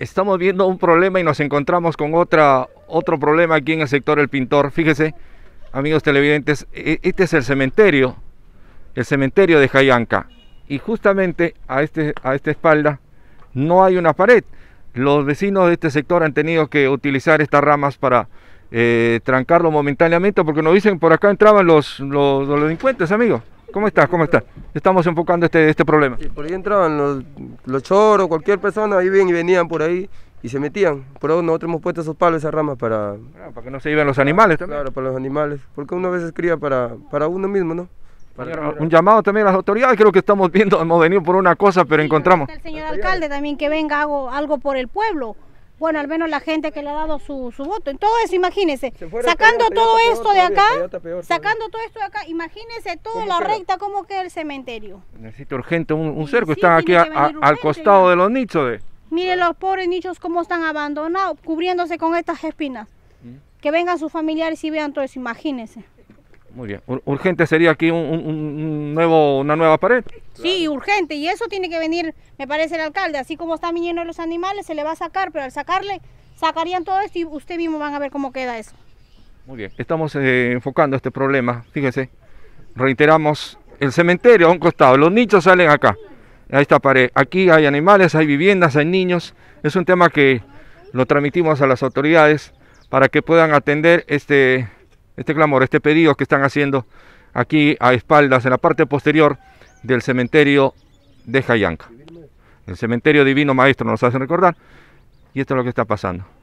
estamos viendo un problema y nos encontramos con otra, otro problema aquí en el sector El pintor. Fíjese, amigos televidentes, e, este es el cementerio, el cementerio de Jayanca. Y justamente a, este, a esta espalda no hay una pared. Los vecinos de este sector han tenido que utilizar estas ramas para eh, trancarlo momentáneamente porque nos dicen por acá entraban los, los delincuentes, amigos. ¿Cómo estás? ¿Cómo estás? Estamos enfocando este, este problema. Sí, por ahí entraban los, los choros, cualquier persona, ahí y venían por ahí y se metían. Por ahí nosotros hemos puesto esos palos, esas ramas para... Ah, para que no se iban los animales Claro, para los animales, porque uno a veces cría para, para uno mismo, ¿no? Un llamado también a las autoridades, creo que estamos viendo, hemos venido por una cosa, pero encontramos... El señor alcalde también que venga algo, algo por el pueblo bueno, al menos la gente que le ha dado su, su voto. Entonces, imagínense, sacando todo esto de acá, sacando todo esto de acá, imagínense toda la recta como queda el cementerio. Necesito urgente un, cerco, están aquí al costado de los nichos. De... Mire los pobres nichos cómo están abandonados, cubriéndose con estas espinas. Mm. Que vengan sus familiares y vean todo eso, imagínense. Muy bien. ¿Urgente sería aquí un, nuevo, una nueva pared? Sí, urgente. Y eso tiene que venir, me parece, el alcalde. Así como están viniendo los animales, se le va a sacar, pero al sacarle, sacarían todo esto y usted mismo van a ver cómo queda eso. Muy bien. Estamos eh, enfocando este problema. Fíjese, reiteramos, el cementerio a un costado, los nichos salen acá, a esta pared. Aquí hay animales, hay viviendas, hay niños. Es un tema que lo transmitimos a las autoridades para que puedan atender este este clamor, este pedido que están haciendo aquí a espaldas, en la parte posterior del cementerio de Jayanca. El cementerio divino maestro nos hace recordar. Y esto es lo que está pasando.